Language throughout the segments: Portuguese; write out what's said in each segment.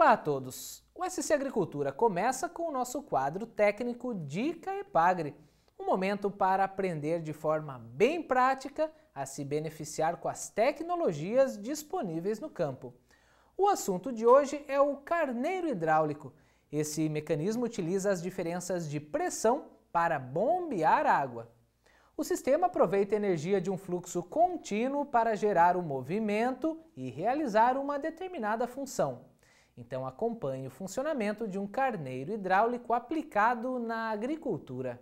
Olá a todos! O SC Agricultura começa com o nosso quadro técnico Dica Epagre, um momento para aprender de forma bem prática a se beneficiar com as tecnologias disponíveis no campo. O assunto de hoje é o carneiro hidráulico. Esse mecanismo utiliza as diferenças de pressão para bombear água. O sistema aproveita a energia de um fluxo contínuo para gerar um movimento e realizar uma determinada função. Então acompanhe o funcionamento de um carneiro hidráulico aplicado na agricultura.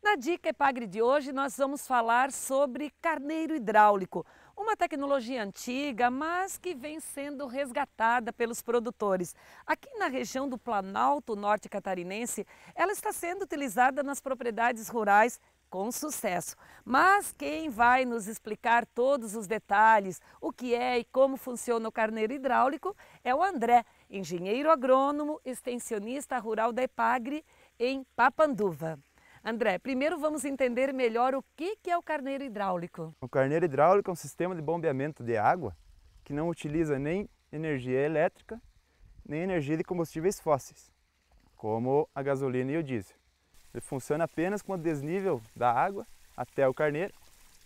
Na Dica Epagre de hoje, nós vamos falar sobre carneiro hidráulico, uma tecnologia antiga, mas que vem sendo resgatada pelos produtores. Aqui na região do Planalto Norte Catarinense, ela está sendo utilizada nas propriedades rurais com sucesso. Mas quem vai nos explicar todos os detalhes, o que é e como funciona o carneiro hidráulico, é o André, engenheiro agrônomo, extensionista rural da EPAGRE em Papanduva. André, primeiro vamos entender melhor o que é o carneiro hidráulico. O carneiro hidráulico é um sistema de bombeamento de água que não utiliza nem energia elétrica, nem energia de combustíveis fósseis, como a gasolina e o diesel. Ele funciona apenas com o desnível da água até o carneiro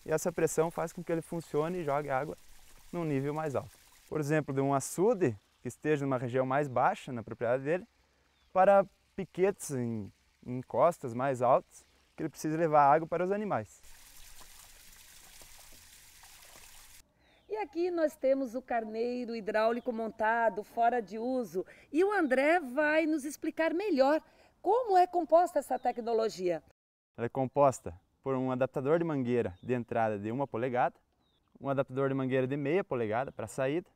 e essa pressão faz com que ele funcione e jogue água num nível mais alto. Por exemplo, de um açude que esteja numa região mais baixa na propriedade dele para piquetes em, em costas mais altas que ele precisa levar água para os animais. E aqui nós temos o carneiro hidráulico montado, fora de uso, e o André vai nos explicar melhor como é composta essa tecnologia? Ela é composta por um adaptador de mangueira de entrada de 1 polegada, um adaptador de mangueira de meia polegada para saída,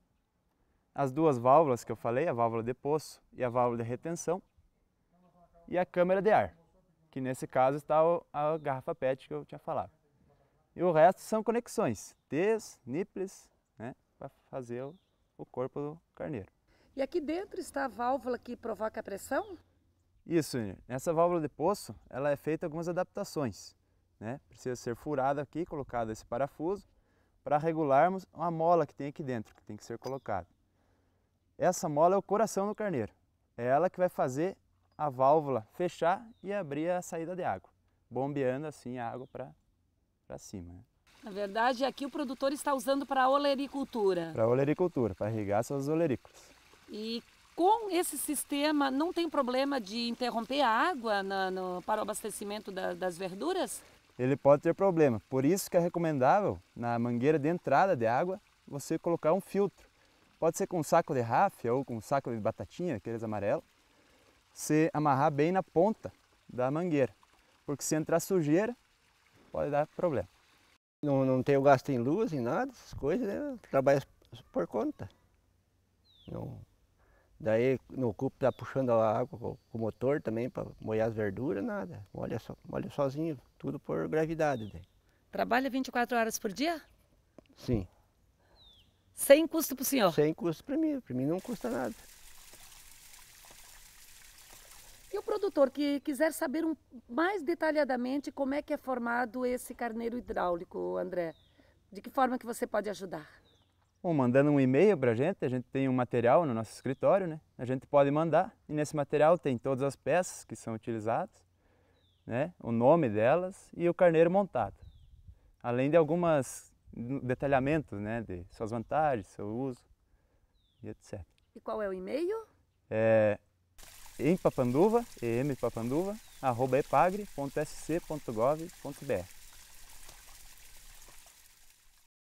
as duas válvulas que eu falei, a válvula de poço e a válvula de retenção, e a câmera de ar, que nesse caso está a garrafa PET que eu tinha falado. E o resto são conexões, T's, nipples, né, para fazer o corpo do carneiro. E aqui dentro está a válvula que provoca a pressão? Isso, nessa válvula de poço, ela é feita algumas adaptações. Né? Precisa ser furada aqui, colocado esse parafuso, para regularmos uma mola que tem aqui dentro, que tem que ser colocada. Essa mola é o coração do carneiro. É ela que vai fazer a válvula fechar e abrir a saída de água, bombeando assim a água para cima. Né? Na verdade, aqui o produtor está usando para olericultura. Para olericultura, para irrigar seus olerícolas. E com esse sistema, não tem problema de interromper a água na, no, para o abastecimento da, das verduras? Ele pode ter problema. Por isso que é recomendável, na mangueira de entrada de água, você colocar um filtro. Pode ser com um saco de ráfia ou com um saco de batatinha, aqueles amarelos. Você amarrar bem na ponta da mangueira. Porque se entrar sujeira, pode dar problema. Não, não o gasto em luz, em nada, essas coisas, né? Trabalho por conta. Daí no cupo tá puxando a água com o motor também para molhar as verduras, nada. Molha, so, molha sozinho, tudo por gravidade. Daí. Trabalha 24 horas por dia? Sim. Sem custo para o senhor? Sem custo para mim, para mim não custa nada. E o produtor que quiser saber um, mais detalhadamente como é que é formado esse carneiro hidráulico, André, de que forma que você pode ajudar? ou mandando um e-mail para a gente, a gente tem um material no nosso escritório, né? A gente pode mandar e nesse material tem todas as peças que são utilizadas, né? O nome delas e o carneiro montado, além de algumas hum, detalhamentos, né? De suas vantagens, seu uso e etc. E qual é o e-mail? É empapanduva, empapanduva@epagre.sc.gov.br arroba